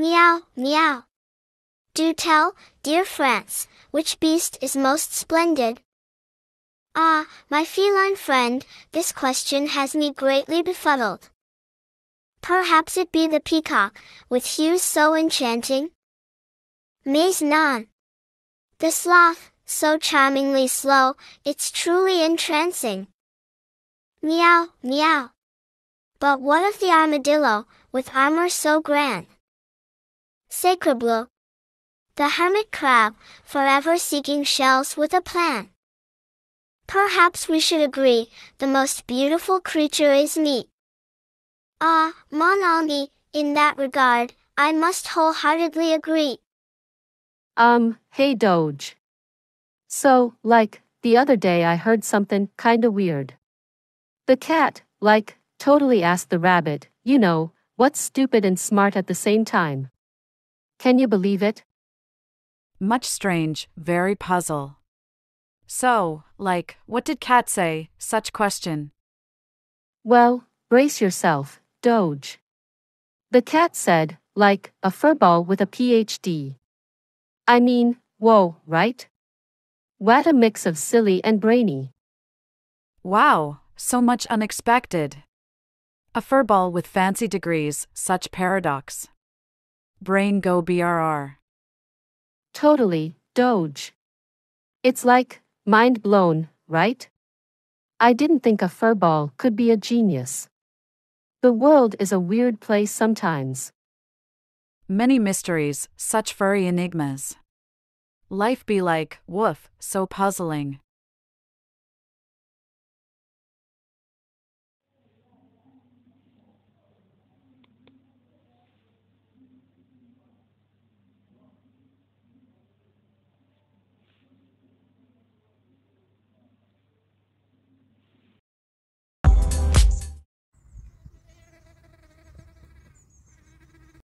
Meow, meow. Do tell, dear France, which beast is most splendid? Ah, my feline friend, this question has me greatly befuddled. Perhaps it be the peacock, with hues so enchanting? Mais non. The sloth, so charmingly slow, it's truly entrancing. Meow, meow. But what of the armadillo, with armor so grand? blue, The hermit crab, forever seeking shells with a plan. Perhaps we should agree, the most beautiful creature is me. Ah, mon ami, in that regard, I must wholeheartedly agree. Um, hey Doge. So, like, the other day I heard something kinda weird. The cat, like, totally asked the rabbit, you know, what's stupid and smart at the same time. Can you believe it? Much strange, very puzzle. So, like, what did cat say? Such question. Well, brace yourself, Doge. The cat said, like, a furball with a PhD. I mean, whoa, right? What a mix of silly and brainy. Wow, so much unexpected. A furball with fancy degrees, such paradox. Brain Go BRR. Totally, Doge. It's like, mind blown, right? I didn't think a furball could be a genius. The world is a weird place sometimes. Many mysteries, such furry enigmas. Life be like, woof, so puzzling.